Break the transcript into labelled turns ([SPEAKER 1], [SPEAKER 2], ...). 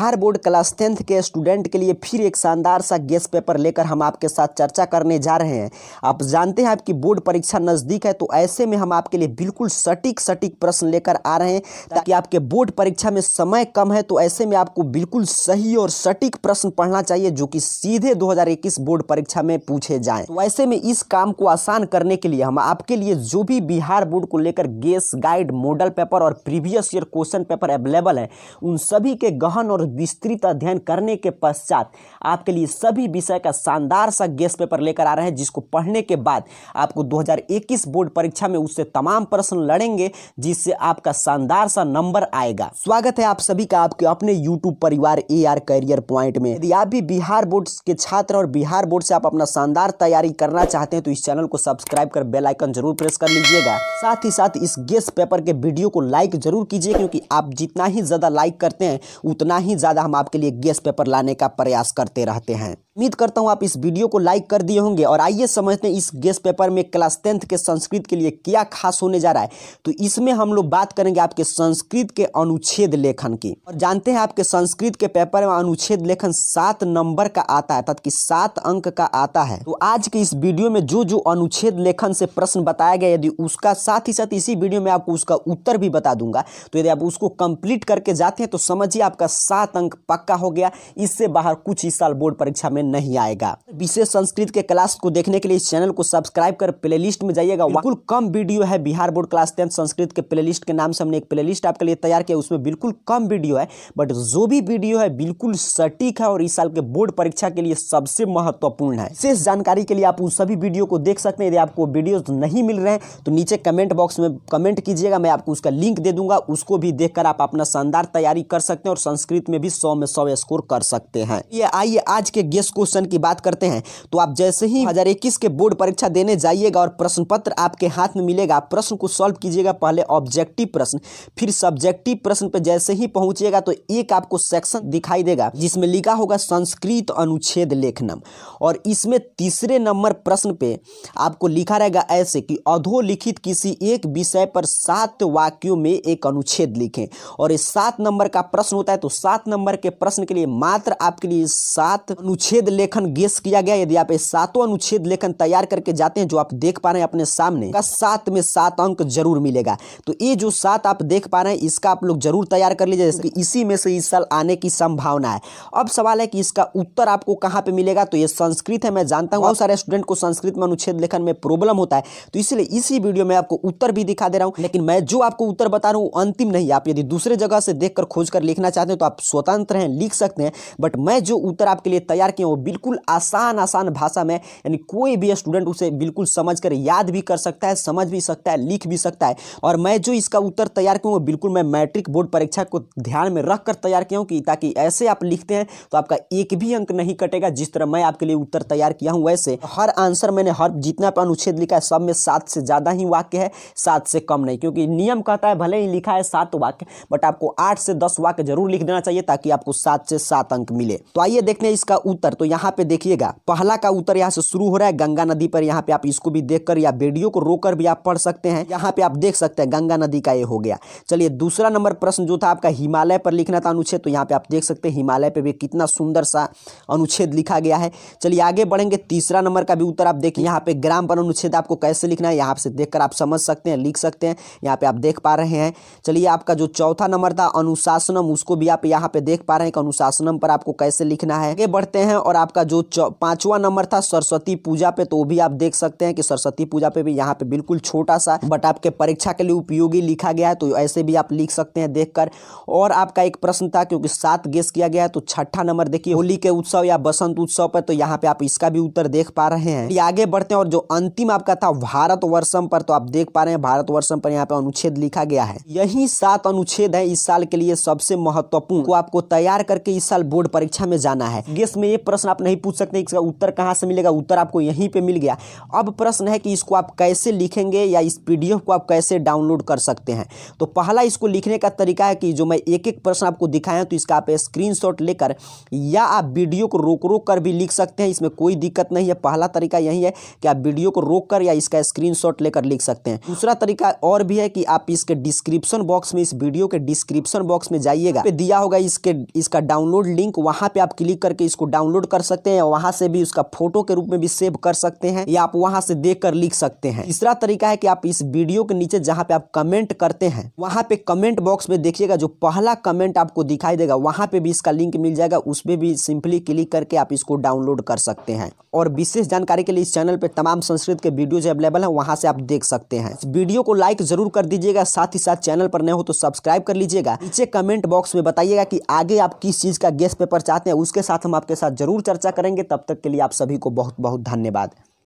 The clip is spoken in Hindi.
[SPEAKER 1] बिहार बोर्ड क्लास टेंथ के स्टूडेंट के लिए फिर एक शानदार सा गेस पेपर लेकर हम आपके साथ चर्चा करने जा रहे हैं आप जानते हैं आपकी बोर्ड परीक्षा नज़दीक है तो ऐसे में हम आपके लिए बिल्कुल सटीक सटीक प्रश्न लेकर आ रहे हैं ताकि आपके बोर्ड परीक्षा में समय कम है तो ऐसे में आपको बिल्कुल सही और सटीक प्रश्न पढ़ना चाहिए जो कि सीधे दो बोर्ड परीक्षा में पूछे जाए तो ऐसे में इस काम को आसान करने के लिए हम आपके लिए जो भी बिहार बोर्ड को लेकर गेस गाइड मॉडल पेपर और previous year question paper available है उन सभी के गहन और विस्तृत अध्ययन करने के पश्चात आपके लिए सभी विषय का शानदार सा गेस्ट पेपर लेकर आ रहे हैं जिसको पढ़ने के बाद आपको 2021 बोर्ड परीक्षा में उससे तमाम प्रश्न लड़ेंगे जिससे आपका शानदार सा नंबर आएगा स्वागत है आप सभी का आपके अपने यूट्यूब परिवार ए करियर पॉइंट में यदि आप भी बिहार बोर्ड के छात्र और बिहार बोर्ड से आप अपना शानदार तैयारी करना चाहते हैं तो इस चैनल को सब्सक्राइब कर बेलाइकन जरूर प्रेस कर लीजिएगा साथ ही साथ इस गेस्ट पेपर के वीडियो को लाइक जरूर कीजिए क्योंकि आप जितना ही ज़्यादा लाइक करते हैं उतना ही ज़्यादा हम आपके लिए गेस्ट पेपर लाने का प्रयास करते रहते हैं उम्मीद करता हूँ आप इस वीडियो को लाइक कर दिए होंगे और आइए समझते हैं इस गेस पेपर में क्लास टेंथ के संस्कृत के लिए क्या खास होने जा रहा है तो इसमें हम लोग बात करेंगे आपके संस्कृत के अनुच्छेद लेखन की और जानते हैं आपके संस्कृत के पेपर में अनुच्छेद लेखन सात नंबर का आता है अर्थात कि सात अंक का आता है तो आज के इस वीडियो में जो जो अनुच्छेद लेखन से प्रश्न बताया गया यदि उसका साथ ही साथ इसी वीडियो में आपको उसका उत्तर भी बता दूंगा तो यदि आप उसको कंप्लीट करके जाते हैं तो समझिए आपका सात अंक पक्का हो गया इससे बाहर कुछ इस साल बोर्ड परीक्षा में नहीं आएगा विशेष संस्कृत के क्लास को देखने के लिए इस चैनल को सब्सक्राइब कर प्ले में जाइएगा बिल्कुल कम वीडियो है Bihar board class tenth Sanskrit के प्ले के नाम से हमने एक प्लेलिस्ट आपके लिए तैयार किया उसमें बिल्कुल कम वीडियो है बट जो भी वीडियो है बिल्कुल सटीक है और इस साल के बोर्ड परीक्षा के लिए सबसे महत्वपूर्ण है शेष जानकारी के लिए आप उन सभी वीडियो को देख सकते हैं यदि आपको वीडियो नहीं मिल रहे हैं तो नीचे कमेंट बॉक्स में कमेंट कीजिएगा मैं आपको उसका लिंक दे दूंगा उसको भी देखकर आप अपना शानदार तैयारी कर सकते हैं और संस्कृत में भी सौ में सौ स्कोर कर सकते हैं ये आइए आज के गेस्ट क्वेश्चन की बात करते हैं तो आप जैसे ही हजार के बोर्ड परीक्षा देने जाइएगा और प्रश्न पत्र आपके हाथ में मिलेगा प्रश्न को सॉल्व कीजिएगा पहले ऑब्जेक्टिव प्रश्न फिर सब्जेक्टिव प्रश्न पर जैसे ही पहुंचिएगा तो एक आपको सेक्शन दिखाई देगा जिसमें लिखा होगा संस्कृत अनुच्छेद लेखनम और इसमें तीसरे नंबर प्रश्न पे आपको लिखा रहेगा ऐसे कि अधोलिखित किसी एक विषय पर सात वाक्यों में एक अनुच्छेद लिखें और इस सात नंबर का प्रश्न होता है तो सात नंबर के प्रश्न के लिए मात्र आपके लिए सात अनुच्छेद अनुच्छेद लेखन गेस किया गया यदि आप सातों अनुच्छेद लेखन तैयार करके जाते हैं जो आप देख पा रहे हैं अपने सामने का सात में सात अंक जरूर मिलेगा तो ये जो सात आप देख पा रहे हैं इसका आप लोग जरूर तैयार कर लीजिए जैसे इसी में से इस साल आने की संभावना है अब सवाल है कि इसका उत्तर आपको कहाँ पे मिलेगा तो ये संस्कृत है मैं जानता हूँ बहुत सारे स्टूडेंट को संस्कृत में अनुच्छेद लेखन में प्रॉब्लम होता है तो इसलिए इसी वीडियो में आपको उत्तर भी दिखा दे रहा हूँ लेकिन मैं जो आपको उत्तर बता रहा हूँ अंतिम नहीं आप यदि दूसरे जगह से देखकर खोज कर लिखना चाहते हैं तो आप स्वतंत्र हैं लिख सकते हैं बट मैं जो उत्तर आपके लिए तैयार किया हो बिल्कुल आसान आसान भाषा में यानी कोई भी स्टूडेंट उसे बिल्कुल समझ कर याद भी कर सकता है समझ भी सकता है लिख भी सकता है और मैं जो इसका उत्तर तैयार किया हूँ बिल्कुल मैं मैट्रिक बोर्ड परीक्षा को ध्यान में रख कर तैयार किया हूँ कि ताकि ऐसे आप लिखते हैं तो आपका एक भी अंक नहीं कटेगा जिस तरह मैं आपके लिए उत्तर तैयार किया हूँ वैसे हर आंसर मैंने हर जितना पर अनुच्छेद लिखा है सब में सात से ज़्यादा ही वाक्य है सात से कम नहीं क्योंकि नियम कहता है भले ही लिखा है सात वाक्य बट आपको आठ से दस वाक्य जरूर लिख देना चाहिए ताकि आपको सात से सात अंक मिले तो आइए देखते हैं इसका उत्तर तो यहाँ पे देखिएगा पहला का उत्तर यहाँ से शुरू हो रहा है गंगा नदी पर यहाँ पे आप इसको भी देखकर या वीडियो को रोकर भी आप पढ़ सकते हैं यहाँ पे आप देख सकते हैं गंगा नदी का ये हो गया चलिए दूसरा नंबर प्रश्न जो था आपका हिमालय पर लिखना था अनुच्छेद तो यहाँ पे आप देख सकते हैं हिमालय पर भी कितना सुंदर सा अनुच्छेद लिखा गया है चलिए आगे बढ़ेंगे तीसरा नंबर का भी उत्तर आप देखिए यहाँ पे ग्राम पर अनुच्छेद आपको कैसे लिखना है यहाँ से देख आप समझ सकते हैं लिख सकते हैं यहाँ पे आप देख पा रहे हैं चलिए आपका जो चौथा नंबर था अनुशासनम उसको भी आप यहाँ पे देख पा रहे हैं कि अनुशासनम पर आपको कैसे लिखना है आगे बढ़ते हैं और आपका जो पांचवा नंबर था सरस्वती पूजा पे तो वो भी आप देख सकते हैं कि सरस्वती पूजा पे भी यहाँ पे बिल्कुल छोटा सा बट आपके परीक्षा के लिए उपयोगी लिखा गया है तो ऐसे भी आप लिख सकते हैं देखकर और आपका एक प्रश्न था क्योंकि सात गेस किया गया है तो छठा नंबर देखिए होली के उत्सव या बसंत उत्सव पर तो यहाँ पे आप इसका भी उत्तर देख पा रहे हैं आगे बढ़ते हैं और जो अंतिम आपका था भारत पर तो आप देख पा रहे हैं भारत पर यहाँ पे अनुच्छेद लिखा गया है यही सात अनुच्छेद है इस साल के लिए सबसे महत्वपूर्ण तो आपको तैयार करके इस साल बोर्ड परीक्षा में जाना है गेस में ये प्रश्न प्रश्न आप नहीं पूछ सकते इसका उत्तर कहाँ से मिलेगा उत्तर आपको यहीं पर मिल गया अब प्रश्न है कि इसको आप कैसे लिखेंगे या इस पी को आप कैसे डाउनलोड कर सकते हैं तो पहला इसको लिखने का तरीका है कि जो मैं एक एक प्रश्न आपको दिखाया तो इसका आप स्क्रीन लेकर या आप वीडियो को रोक रोक कर भी लिख सकते हैं इसमें कोई दिक्कत नहीं है पहला तरीका यही है कि आप वीडियो को रोक कर या इसका स्क्रीनशॉट लेकर लिख सकते हैं दूसरा तरीका और भी है कि आप इसके डिस्क्रिप्शन बॉक्स में इस वीडियो के डिस्क्रिप्शन बॉक्स में जाइएगा दिया होगा इसके इसका डाउनलोड लिंक वहां पे आप क्लिक करके इसको डाउनलोड कर सकते हैं वहां से भी उसका फोटो के रूप में भी सेव कर सकते हैं या आप वहां से देख कर लिख सकते हैं तीसरा तरीका है कि आप इस वीडियो के नीचे जहाँ पे आप कमेंट करते हैं वहां पे कमेंट बॉक्स में देखिएगा जो पहला कमेंट आपको दिखाई देगा वहां पे भी इसका लिंक मिल जाएगा उसमें भी सिंपली क्लिक करके आप इसको डाउनलोड कर सकते हैं और विशेष जानकारी के लिए इस चैनल पे तमाम संस्कृत के वीडियो अवेलेबल है वहां से आप देख सकते हैं वीडियो को लाइक जरूर कर दीजिएगा साथ ही साथ चैनल पर नए हो तो सब्सक्राइब कर लीजिएगा नीचे कमेंट बॉक्स में बताइएगा की आगे आप किस चीज का गेस्ट पेपर चाहते हैं उसके साथ हम आपके साथ जरूर जरूर चर्चा करेंगे तब तक के लिए आप सभी को बहुत बहुत धन्यवाद